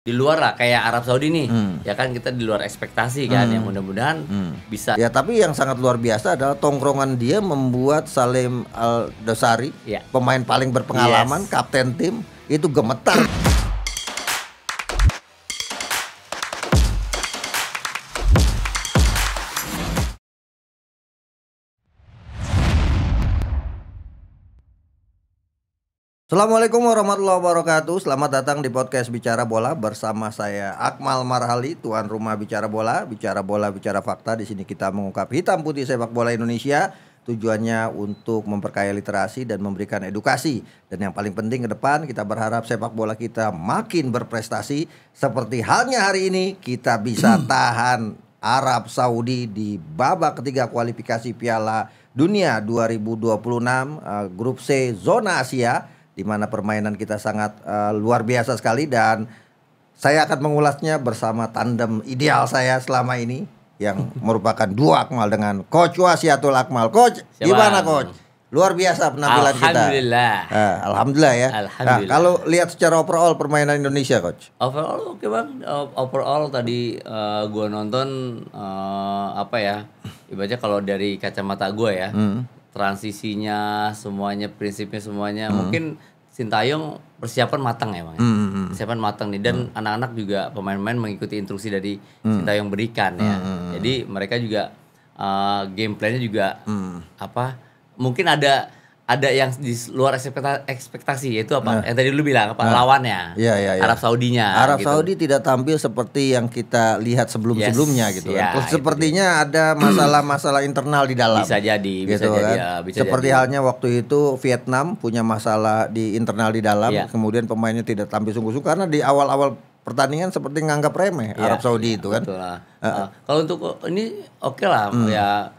di luar lah kayak Arab Saudi nih hmm. ya kan kita di luar ekspektasi kan hmm. yang mudah-mudahan hmm. bisa ya tapi yang sangat luar biasa adalah tongkrongan dia membuat Salim Al Dosari ya. pemain paling berpengalaman yes. kapten tim itu gemetar Assalamualaikum warahmatullahi wabarakatuh Selamat datang di podcast Bicara Bola Bersama saya Akmal Marhali Tuan rumah Bicara Bola Bicara Bola, Bicara Fakta Di sini kita mengungkap hitam putih sepak bola Indonesia Tujuannya untuk memperkaya literasi dan memberikan edukasi Dan yang paling penting ke depan kita berharap sepak bola kita makin berprestasi Seperti halnya hari ini kita bisa tahan Arab Saudi di babak ketiga kualifikasi Piala Dunia 2026 eh, Grup C Zona Asia di mana permainan kita sangat uh, luar biasa sekali dan saya akan mengulasnya bersama tandem ideal saya selama ini yang merupakan dua Akmal dengan Coach Wasiatul Akmal. Coach, Siapa? gimana Coach? Luar biasa penampilan alhamdulillah. kita. Alhamdulillah. Eh, alhamdulillah ya. Nah, alhamdulillah. Nah, kalau lihat secara overall permainan Indonesia, Coach. Overall oke okay, bang. Overall tadi uh, eh, gue nonton uh, apa ya? Ibaratnya kalau dari kacamata gue ya, hmm. transisinya, semuanya, prinsipnya semuanya, hmm. mungkin Sintayong persiapan matang ya, Bang. Mm -hmm. Persiapan matang nih dan hmm. anak-anak mm. -hmm. juga pemain-pemain mengikuti instruksi dari mm. -hmm. Sintayong berikan ya. Mm -hmm. Jadi mereka juga uh, eh, game plannya juga mm. apa? Mungkin ada ada yang di luar ekspektasi, yaitu apa? Nah. Yang tadi lu bilang apa? Nah. Lawannya. Ya, ya, ya. Arab Saudinya. Arab gitu. Saudi tidak tampil seperti yang kita lihat sebelum-sebelumnya yes, gitu kan. ya, kan. Sepertinya itu. ada masalah-masalah internal di dalam. Bisa jadi, gitu jadi, kan. ya, bisa Seperti jadi. halnya waktu itu Vietnam punya masalah di internal di dalam, ya. kemudian pemainnya tidak tampil sungguh-sungguh karena di awal-awal pertandingan seperti nganggap remeh ya, Arab Saudi ya, itu kan. Uh, uh, kalau untuk oh, ini oke okay lah hmm. ya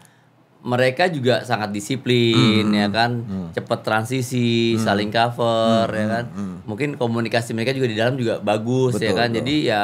mereka juga sangat disiplin hmm, ya kan hmm. cepat transisi hmm. saling cover hmm, ya kan hmm. hmm, mungkin komunikasi mereka juga di dalam juga bagus betul, ya kan betul. jadi ya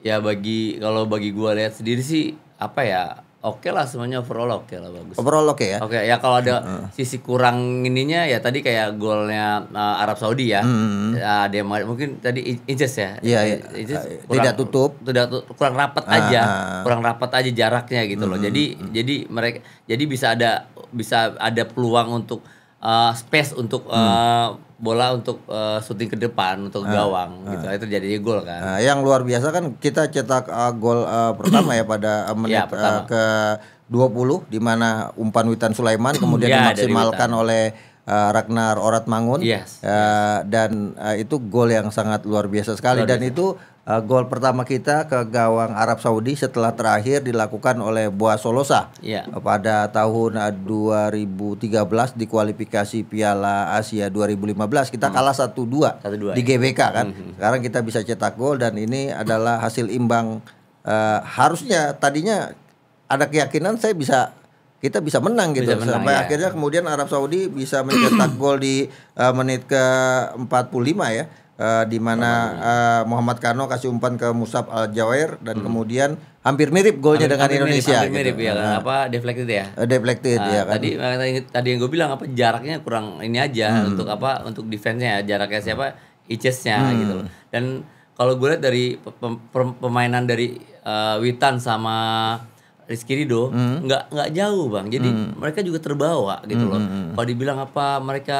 ya bagi kalau bagi gua lihat sendiri sih apa ya oke okay lah semuanya overall oke okay lah bagus. Overall oke okay ya. Oke okay, ya kalau ada uh. sisi kurang ininya ya tadi kayak golnya uh, eh, Arab Saudi ya. Mm -hmm. uh, hmm, ada hmm. ya, mungkin tadi inches ya. Iya. Yeah, iya. tidak tutup. Tidak kurang rapat uh, aja. Ah. Kurang rapat aja jaraknya gitu loh. Hmm, jadi -hmm. jadi mereka jadi bisa ada bisa ada peluang untuk uh, space untuk uh, bola untuk uh, eh, syuting ke depan untuk ah, gawang ah. gitu. Itu jadi gol kan. Nah, yang luar biasa kan kita cetak uh, gol uh, pertama ya pada uh, menit ya, pertama. uh, ke 20 di mana umpan Witan Sulaiman kemudian ya, dimaksimalkan oleh uh, Ragnar Oratmangun. Yes. Uh, eh, yes. Dan uh, itu gol yang sangat luar biasa sekali luar biasa. dan itu uh, gol pertama kita ke gawang Arab Saudi setelah terakhir dilakukan oleh Boa Solosa yeah. pada tahun 2013 di kualifikasi Piala Asia 2015 kita hmm. kalah 1-2 di ya. GBK kan. Hmm, hmm. Sekarang kita bisa cetak gol dan ini adalah hasil imbang uh, harusnya tadinya ada keyakinan saya bisa kita bisa menang gitu bisa menang, sampai ya. akhirnya kemudian Arab Saudi bisa mencetak gol di uh, menit ke 45 ya uh, di mana uh, Muhammad Kano kasih umpan ke Musab Al Jawair dan hmm. kemudian hampir mirip golnya hampir, dengan hampir Indonesia. Mirip, hampir gitu. mirip ya kan? Nah. apa deflected ya? Uh, deflected uh, ya kan. Tadi tadi yang gue bilang apa jaraknya kurang ini aja hmm. untuk apa untuk defense-nya jaraknya hmm. siapa Ices-nya hmm. gitu Dan kalau gue lihat dari pemainan dari uh, Witan sama Rizky Rido mm. nggak nggak jauh bang jadi mm. mereka juga terbawa gitu loh mm. kalau dibilang apa mereka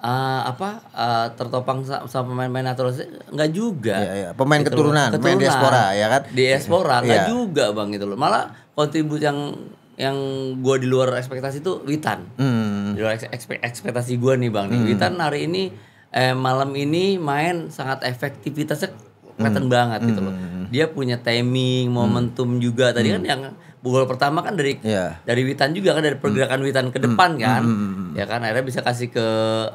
uh, apa uh, tertopang sama pemain-pemain naturalisasi nggak juga iya, iya. pemain gitu keturunan keturunan pemain diaspora ya kan diaspora nggak iya. juga bang gitu loh malah kontribut yang yang gue di luar ekspektasi itu Witan mm. di luar ekspektasi gue nih bang nih hmm. Witan hari ini eh, malam ini main sangat efektivitasnya keren mm. banget mm. gitu loh dia punya timing momentum mm. juga tadi mm. kan yang gol pertama kan dari yeah. dari Witan juga kan dari hmm. pergerakan mm. Witan ke hmm. depan mm. kan. Mm. Ya kan akhirnya bisa kasih ke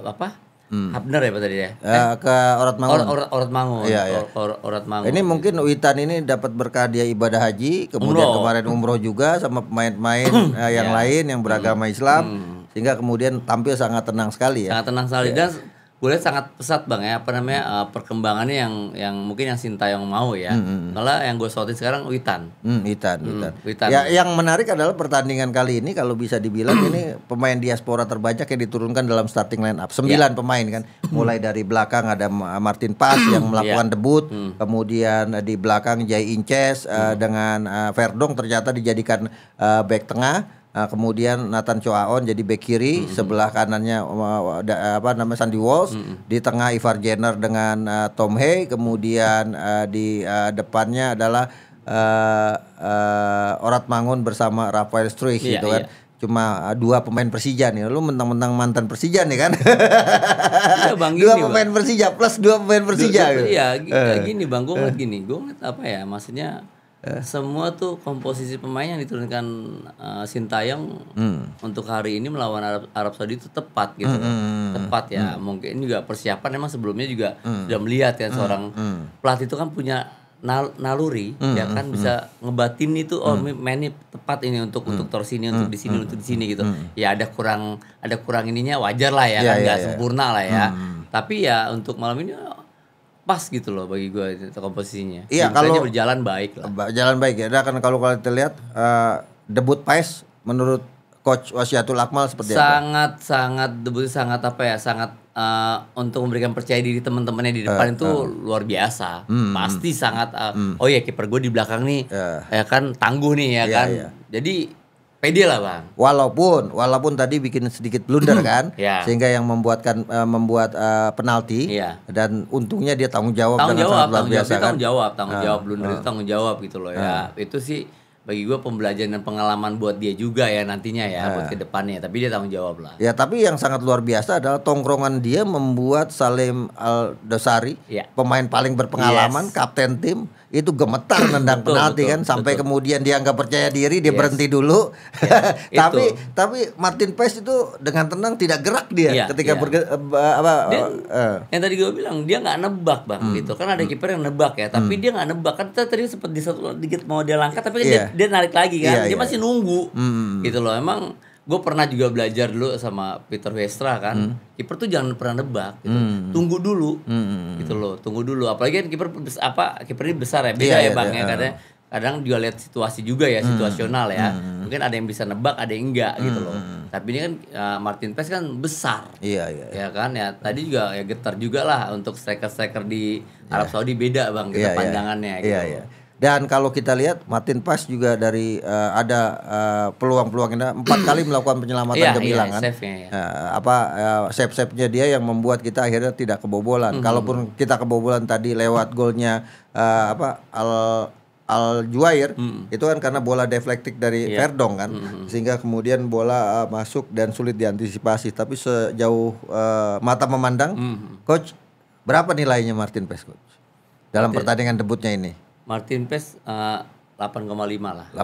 apa? Hmm. Habner ya Pak tadi ya? ya eh, ke Orat Mangun. Or, or, Orat Mangun. Iya, iya, Or, or, Orat Mangun. Ini mungkin Witan ini dapat berkah dia ibadah haji, kemudian umroh. kemarin umroh juga sama pemain-pemain eh, yang yeah. lain yang beragama Islam. Hmm. Sehingga kemudian tampil sangat tenang sekali ya. Sangat tenang sekali yeah. dan gue lihat sangat pesat bang ya apa namanya hmm. uh, perkembangannya yang yang mungkin yang Sintayong mau ya hmm, hmm. hmm. malah yang gue sortin sekarang Witan hmm, Witan hmm, Witan, Witan. Ya, yang menarik adalah pertandingan kali ini kalau bisa dibilang ini pemain diaspora terbanyak yang diturunkan dalam starting line up sembilan ya. pemain kan mulai dari belakang ada eh, Martin Pas yang melakukan ya. debut hmm. kemudian eh, di belakang Jai Inces hmm. uh, dengan uh, Verdong ternyata dijadikan uh, back tengah Nah, kemudian Nathan Choaon jadi back kiri, mm -hmm. sebelah kanannya eh, apa namanya Sandy Walsh, mm -hmm. di tengah Ivar Jenner dengan uh, Tom Hay, kemudian uh, di uh, depannya adalah uh, uh, Orat Mangun bersama Rafael Struik yeah, iya, gitu iya. kan. Yeah cuma dua pemain Persija nih. Lu mentang-mentang mantan Persija nih kan. Iya bang, gini, dua pemain bang. Persija plus dua pemain Persija. Gitu. Iya, uh. gini bang, gue ngeliat gini, gue apa ya, maksudnya Eh. semua tuh komposisi pemain yang diturunkan uh, Sintayong hmm. untuk hari ini melawan Arab, Arab Saudi itu tepat gitu hmm, hmm, hmm tepat ya hmm. mungkin juga persiapan emang sebelumnya juga hmm. sudah melihat ya hmm, seorang hmm. pelatih itu kan punya nal naluri hmm, ya kan hmm, bisa hmm. ngebatin itu oh hmm. mainnya tepat ini untuk hmm, untuk torsi ini untuk di sini hmm, untuk di sini gitu hmm. ya ada kurang ada kurang ininya wajar lah ya ya kan iya, nggak ya. sempurna lah ya hmm. tapi ya untuk malam ini pas gitu loh bagi gue komposisinya. Iya kalau berjalan baik lah. Jalan baik ya. Nah kan kalau kalau kita lihat uh, eh, debut Pais menurut coach Wasiatul Akmal seperti sangat, apa? Sangat sangat debut sangat apa ya? Sangat uh, untuk memberikan percaya diri teman-temannya di depan uh, itu uh. luar biasa. Hmm, Pasti hmm. sangat uh, hmm. oh ya kiper gue di belakang nih uh. ya kan tangguh nih ya yeah, kan. Yeah. Jadi pede lah bang. Walaupun walaupun tadi bikin sedikit blunder hmm. kan, yeah. sehingga yang membuatkan uh, membuat uh, penalti yeah. dan untungnya dia tanggung jawab. Tanggung jawab, tanggung jawab, biasa, kan? tanggung jawab, tanggung uh, jawab blunder uh, itu tanggung jawab gitu loh uh, ya. Ah. Itu sih bagi gue pembelajaran dan pengalaman buat dia juga ya nantinya ya uh, buat kedepannya. Tapi dia tanggung jawab lah. Ya tapi yang sangat luar biasa adalah tongkrongan dia membuat Salim Al Dosari, yeah. pemain paling berpengalaman, yes. kapten tim itu gemetar nendang betul, penalti betul, kan sampai kemudian dia nggak percaya diri dia yes. berhenti dulu ya, tapi itu. tapi Martin Pes itu dengan tenang tidak gerak dia ya, ketika ya. Berge, uh, apa dia, uh, yang tadi gue bilang dia nggak nebak bang hmm, gitu kan ada hmm, kiper yang nebak ya tapi hmm. dia nggak nebak kan kita tadi di satu dikit mau dia langkah tapi kan yeah. dia, dia narik lagi kan yeah, dia yeah, masih nunggu hmm. gitu loh emang gue pernah juga belajar dulu sama Peter Westra kan hmm. kiper tuh jangan pernah nebak gitu. hmm. tunggu dulu hmm. hmm, hmm. gitu loh tunggu dulu apalagi kan kiper apa kiper ini besar ya beda yeah, ya iya, bang yeah, ya yeah. kadang juga lihat situasi juga ya hmm. situasional ya hmm, hmm. mungkin ada yang bisa nebak ada yang enggak hmm. gitu loh tapi ini kan uh, Martin Pes kan besar iya yeah, iya yeah, ya kan ya tadi juga ya getar juga lah untuk striker striker di iya. Arab Saudi beda bang kita gitu, iya, pandangannya gitu dan kalau kita lihat Martin Pas juga dari uh, ada peluang eh, peluang-peluang ini empat kali melakukan penyelamatan yeah, Yeah, yeah. uh, apa uh, save-save-nya dia yang membuat kita akhirnya tidak kebobolan. Mm -hmm. Kalaupun kita kebobolan tadi lewat golnya uh, apa Al Al Juair mm. itu kan karena bola deflektik dari yeah. Verdong kan mm. sehingga kemudian bola uh, masuk dan sulit diantisipasi tapi sejauh uh, mata memandang mm. coach berapa nilainya Martin Pes coach dalam Martin. pertandingan debutnya ini Martin Pes uh, 8,5 lah. 8,5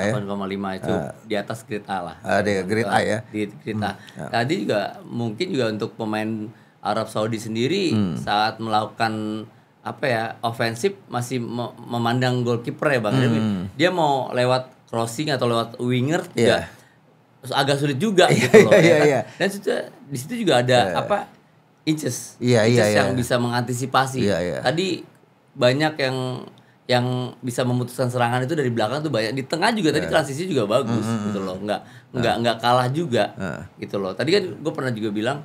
ya. 8,5 itu uh, di atas grade A lah. Uh, di grade A ya. Di grade A. Hmm, ya. Tadi juga mungkin juga untuk pemain Arab Saudi sendiri hmm. saat melakukan apa ya ofensif masih memandang goalkeeper ya Bang hmm. Dia mau lewat crossing atau lewat winger yeah. Iya. agak sulit juga iya, gitu loh. Iya, ya kan. iya, Dan situ di situ juga ada yeah. apa inches. yeah, iya, inches yeah, yang bisa mengantisipasi. Tadi banyak yang yang bisa memutuskan serangan itu dari belakang tuh banyak di tengah juga yeah. tadi iya. transisi juga bagus mm -hmm. gitu loh nggak iya. nggak nggak kalah juga nah. gitu loh tadi kan gue pernah juga bilang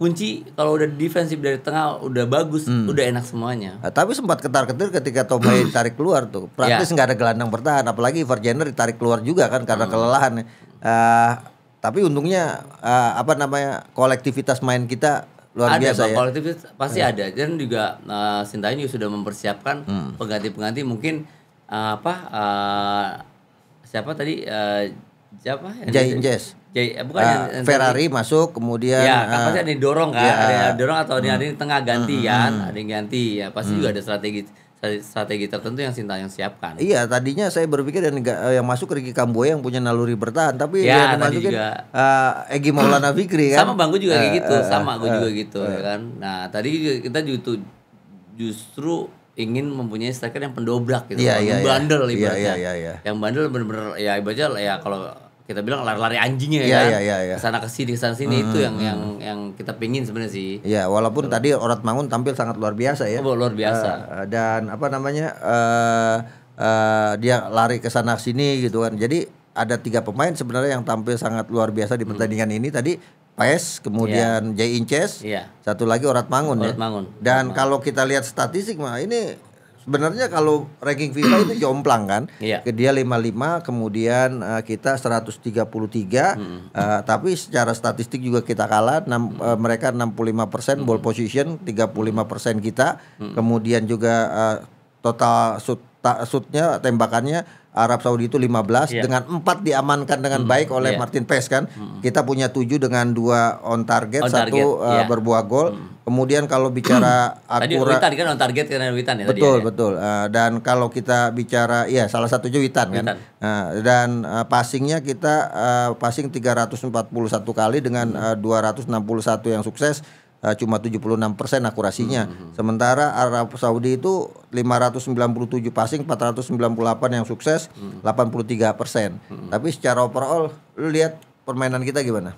kunci kalau udah defensif dari tengah udah bagus, mm. udah enak semuanya. Nah, tapi sempat ketar-ketir ketika Tomei hmm. tarik keluar tuh. Praktis nggak ada gelandang bertahan, apalagi Verjener ditarik keluar juga kan karena mm. kelelahan. Uh, tapi untungnya uh, apa namanya kolektivitas main kita luar ada, biasa ya. Iya. Ada pasti hmm. ada dan juga uh, Sintayong juga sudah mempersiapkan pengganti hmm. pengganti-pengganti mungkin uh, apa uh, siapa tadi uh, siapa jay Jess. Jai, bukan uh, yang, Ferrari yang, masuk kemudian ya uh, pasti ada yang dorong kan ya, ada yang dorong atau hmm. ada yang tengah ganti hmm, kan? hmm. ada yang ganti ya pasti hmm. juga ada strategi strategi tertentu yang Sinta yang siapkan. Iya, tadinya saya berpikir dan eh, yang masuk Ricky Kamboya yang punya naluri bertahan, tapi ya, yang masuk juga. Uh, eh, Egi Maulana Fikri kan. Sama Bang juga uh, kayak eh, gitu, uh, sama gue uh, juga gitu uh, ya kan. Nah, tadi kita justru justru ingin mempunyai striker yang pendobrak gitu, yeah, iya, yeah, iya. bandel yeah. ibaratnya. Yeah, yeah, yeah. Yang bandel bener-bener ya ibaratnya ya kalau kita bilang lari-lari anjingnya yeah, iya, kan. Iya iya sana iya. Kesana kesini kesana sini hmm, itu yang hmm. yang yang kita pingin sebenarnya sih. Ya yeah, walaupun Betul. tadi Orat Mangun tampil sangat luar biasa ya. Oh, luar biasa. Uh, dan apa namanya? Uh, uh, dia lari ke sana sini gitu kan. Jadi ada tiga pemain sebenarnya yang tampil sangat luar biasa di hmm. pertandingan hmm. ini tadi Pes, kemudian yeah. Jay Inces, yeah. satu lagi Orat Mangun Orat ya. Mangun. Dan Orat Mangun. kalau kita lihat statistik mah ini sebenarnya kalau ranking FIFA itu jomplang kan. yeah. Iya. dia 55 kemudian uh, kita 133 mm hmm. uh, tapi secara statistik juga kita kalah 6, mm hmm. uh, eh, mereka 65% mm hmm. ball position 35% kita. mm Hmm. Kemudian juga uh, total shoot shootnya tembakannya Arab Saudi itu 15 yeah. dengan 4 diamankan dengan mm hmm, baik oleh yeah. Martin Pes kan. mm Hmm. Kita punya 7 dengan 2 on target, on satu target, uh, yeah. berbuah gol. mm Hmm Kemudian kalau bicara akurat, tadi Witan kan on target karena Witan ya Betul, tadi ya, betul. Uh, dan kalau kita bicara ya salah satunya Witan, kan? Witan. kan. Uh, dan uh, passingnya kita uh, passing 341 kali dengan uh, 261 yang sukses uh, cuma 76% akurasinya. Hmm, hmm, hmm. Sementara Arab Saudi itu 597 passing, 498 yang sukses, hmm. 83%. Hmm. Tapi secara overall lu lihat permainan kita gimana?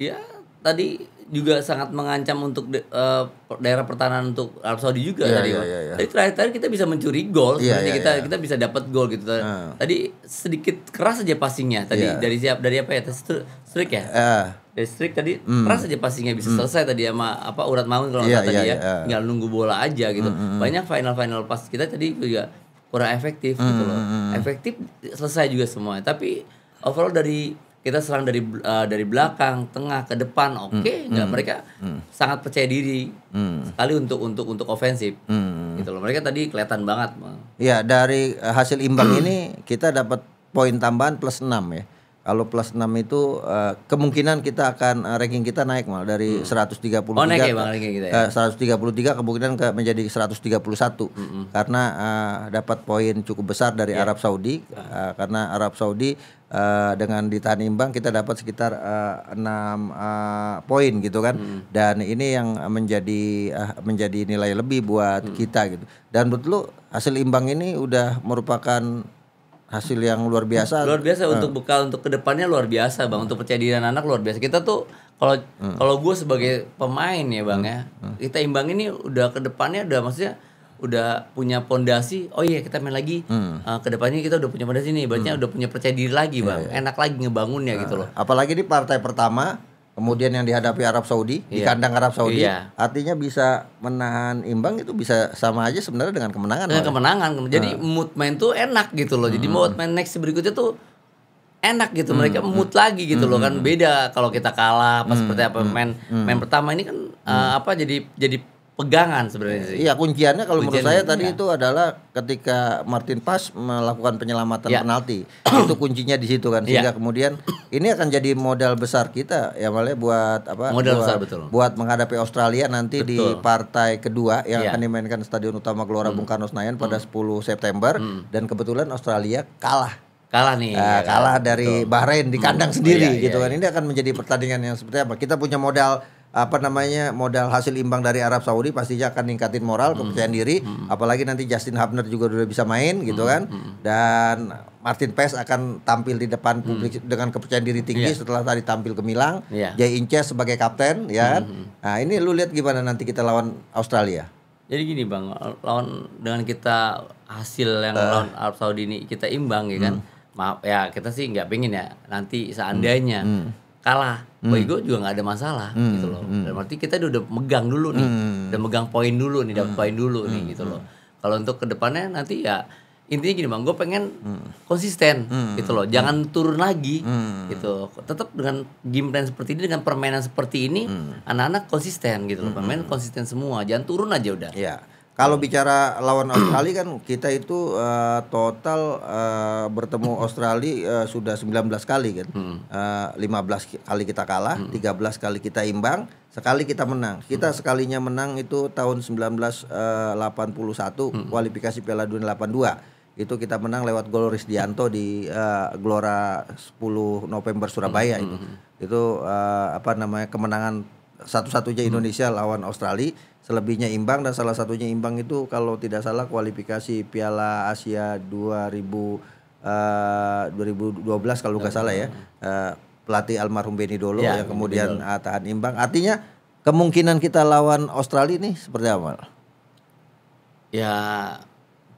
Ya tadi juga sangat mengancam untuk de, uh, daerah pertahanan untuk Arab Saudi juga yeah, tadi. Yeah, yeah, yeah. Tadi terakhir-terakhir kita bisa mencuri gol, yeah, iya, yeah, kita yeah. kita bisa dapat gol gitu. Uh. Tadi sedikit keras aja passingnya tadi yeah. dari siap dari apa ya? Tadi Strik ya? Uh. Dari strik tadi mm. keras aja passingnya bisa mm. selesai tadi sama apa urat maun kalau yeah, iya, yeah, tadi yeah, ya. Yeah. nunggu bola aja gitu. Mm, hmm Banyak final-final pas kita tadi juga kurang efektif mm, gitu hmm, loh. Hmm, efektif selesai juga semua, tapi overall dari kita serang dari uh, dari belakang, tengah ke depan, hmm. oke, okay, mm, nggak mm, mereka mm. sangat percaya diri mm. sekali untuk untuk untuk ofensif, mm. gitu loh. Mereka tadi kelihatan banget. Iya dari eh, hasil imbang ini kita dapat poin tambahan plus 6 ya. Kalau plus 6 itu uh, kemungkinan kita akan uh, ranking kita naik mal dari hmm. 133 oh, naik ya, bang, ranking kita, ya? Eh, uh, 133 kemungkinan ke menjadi 131 mm -hmm. karena uh, dapat poin cukup besar dari yeah. Arab Saudi uh, karena Arab Saudi uh, dengan ditahan imbang kita dapat sekitar uh, 6 uh, poin gitu kan mm. dan ini yang menjadi uh, menjadi nilai lebih buat mm. kita gitu. Dan betul hasil imbang ini udah merupakan hasil yang luar biasa. Luar biasa hmm. untuk bekal untuk kedepannya luar biasa bang. Hmm. Untuk percaya diri anak luar biasa. Kita tuh kalau hmm. kalau gue sebagai pemain ya bang ya, hmm. Hmm. kita imbang ini udah kedepannya udah maksudnya udah punya pondasi oh iya kita main lagi hmm. uh, kedepannya kita udah punya pondasi nih banyak hmm. udah punya percaya diri lagi iya, bang yeah, yeah. enak lagi ngebangunnya hmm. gitu ah. loh apalagi di partai pertama kemudian yang dihadapi Arab Saudi yeah. di iya. kandang Arab Saudi yeah. artinya bisa menahan imbang itu bisa sama aja sebenarnya dengan kemenangan dengan kemenangan jadi hmm. mood main tuh enak gitu loh jadi hmm. mood main next berikutnya tuh enak gitu mereka hmm. mood lagi gitu hmm. loh kan hmm. beda kalau kita kalah pas hmm. seperti apa hmm. main hmm. main pertama ini kan eh, hmm. uh, apa jadi jadi pegangan sebenarnya sih. Iya, kunciannya kalau menurut saya tadi iya. itu adalah ketika Martin Pas melakukan penyelamatan ya. penalti. itu kuncinya di situ kan iya. sehingga ya. kemudian ini akan jadi modal besar kita ya malah buat apa? Modal buat, besar betul. Buat menghadapi Australia nanti betul. di partai kedua yang ya. akan dimainkan Stadion Utama Gelora hmm. Bung Karno Senayan pada hmm. 10 September hmm. dan kebetulan Australia kalah kalah nih nah, ya, kan? kalah dari betul. Bahrain di kandang hmm. sendiri iya, gitu iya, kan ini akan menjadi pertandingan yang seperti apa kita punya modal apa namanya modal hasil imbang dari Arab Saudi pastinya akan ningkatin moral hmm. kepercayaan diri hmm. apalagi nanti Justin Hubner juga udah bisa main hmm. gitu kan hmm. dan Martin Pes akan tampil di depan hmm. publik dengan kepercayaan diri tinggi yeah. setelah tadi tampil ke Milan yeah. Jay Ince sebagai kapten ya kan. hmm. nah ini lu lihat gimana nanti kita lawan Australia jadi gini bang lawan dengan kita hasil yang uh. lawan Arab Saudi ini kita imbang ya kan maaf ya kita sih nggak pengen ya nanti seandainya hmm. Hmm kalah. Hmm. Bagi gue juga nggak ada masalah hmm. gitu loh. Hmm. berarti kita udah megang dulu nih, hmm. udah megang poin dulu nih, dapat hmm. poin dulu hmm. nih gitu loh. Hmm. Kalau untuk kedepannya nanti ya intinya gini bang, gue pengen hmm. konsisten hmm. gitu loh, jangan hmm. turun lagi hmm. gitu. Tetap dengan game plan seperti ini, dengan permainan seperti ini, hmm. anak-anak hmm. konsisten gitu loh, permainan konsisten semua, jangan turun aja udah. Yeah. Kalau bicara lawan Australia kan kita itu uh, total uh, bertemu Australia uh, sudah 19 kali kan. Hmm. Uh, 15 kali kita kalah, hmm. 13 kali kita imbang, sekali kita menang. Kita hmm. sekalinya menang itu tahun 1981 hmm. kualifikasi Piala Dunia 82. Itu kita menang lewat gol Risdianto di uh, Gelora 10 November Surabaya hmm. itu. Hmm. Itu uh, apa namanya kemenangan satu-satunya hmm. Indonesia hmm. lawan Australia selebihnya imbang dan salah satunya imbang itu kalau tidak salah kualifikasi Piala Asia 2000 uh, 2012 kalau nggak salah ya uh, pelatih almarhum Beni Dolo ya, yang kemudian Benidolo. Eh, tahan imbang artinya kemungkinan kita lawan Australia ini seperti apa ya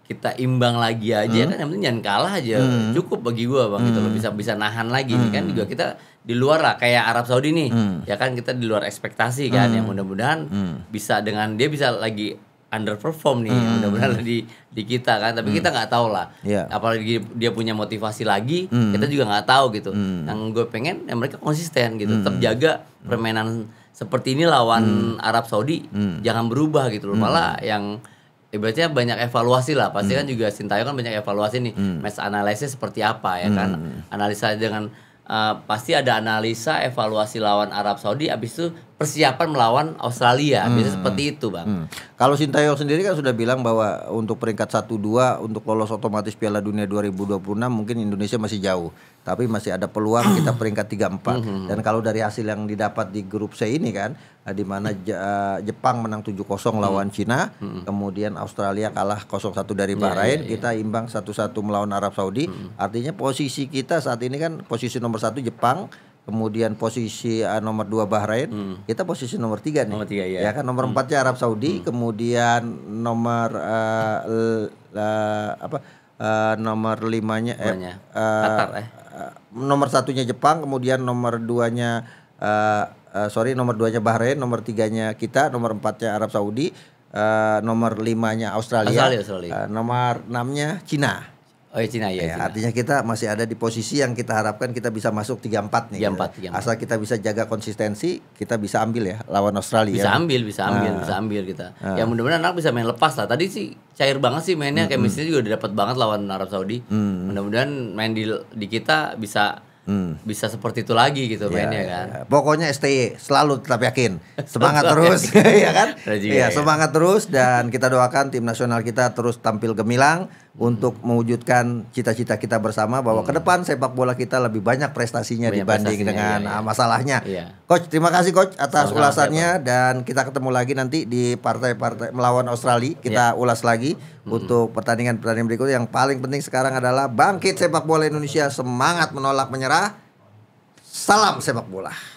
kita imbang lagi aja hmm. kan yang penting jangan kalah aja hmm. cukup bagi gue bang gitu hmm. gitu bisa bisa nahan lagi hmm. kan juga kita di luar lah kayak Arab Saudi nih hmm. ya kan kita di luar ekspektasi kan hmm. ya mudah-mudahan hmm. bisa dengan dia bisa lagi underperform nih hmm. mudah-mudahan di di kita kan tapi hmm. kita nggak tahu lah yeah. apalagi dia punya motivasi lagi hmm. kita juga nggak tahu gitu hmm. yang gue pengen ya mereka konsisten gitu hmm. tetap jaga hmm. permainan seperti ini lawan hmm. Arab Saudi hmm. jangan berubah gitu loh hmm. malah yang ibaratnya banyak evaluasi lah pasti hmm. kan juga sintayong kan banyak evaluasi nih hmm. match analisis seperti apa ya hmm. kan analisa dengan uh, pasti ada analisa evaluasi lawan Arab Saudi habis itu persiapan melawan Australia hmm. bisa seperti itu bang. Hmm. Kalau Sintayong sendiri kan sudah bilang bahwa untuk peringkat satu dua untuk lolos otomatis Piala Dunia 2026 mungkin Indonesia masih jauh tapi masih ada peluang kita peringkat tiga empat hmm, hmm, hmm. dan kalau dari hasil yang didapat di grup C ini kan Nah, di mana Jepang menang 7-0 hmm. lawan Cina, hmm. kemudian Australia kalah 0-1 dari iya, Bahrain, yeah, yeah, yeah. kita imbang 1-1 melawan Arab Saudi. Hmm. Artinya posisi kita saat ini kan posisi nomor satu Jepang, kemudian posisi uh, nomor 2 Bahrain, hmm. kita posisi nomor 3 nih. Nomor tiga ya. ya kan nomor 4 hmm. Arab Saudi, hmm. kemudian nomor uh, l, uh, apa uh, nomor 5-nya eh, uh, Qatar, eh. nomor satunya Jepang, kemudian nomor duanya uh, uh, sorry nomor 2-nya Bahrain, nomor 3-nya kita, nomor 4-nya Arab Saudi, uh, nomor 5-nya Australia, Australia, Australia. Uh, nomor 6-nya Cina. Oh ya Cina ya. Cina. Artinya kita masih ada di posisi yang kita harapkan kita bisa masuk 34 nih. 34, 34. Asal kita bisa jaga konsistensi, kita bisa ambil ya lawan Australia. Bisa ambil, bisa nah. ambil, nah. bisa ambil kita. Nah. Ya mudah-mudahan anak bisa main lepas lah. Tadi sih cair banget sih mainnya, mm -hmm. chemistry juga udah dapat banget lawan Arab Saudi. Mm -hmm. Mudah-mudahan main di di kita bisa hmm. bisa seperti itu lagi gitu yeah, mainnya iya, kan. Yeah. Pokoknya STI selalu tetap yakin, semangat terus, iya kan? Iya, ya kan? ya. semangat terus dan kita doakan tim nasional kita terus tampil gemilang, untuk mewujudkan cita-cita kita bersama bahwa hmm. ke depan sepak bola kita lebih banyak prestasinya banyak dibanding prestasinya, dengan iya, iya. Ah, masalahnya. Iya. Coach, terima kasih coach atas Selamat ulasannya saya, dan kita ketemu lagi nanti di partai-partai melawan Australia. Kita iya. ulas lagi hmm. untuk pertandingan-pertandingan berikut yang paling penting sekarang adalah bangkit sepak bola Indonesia, semangat menolak menyerah. Salam sepak bola.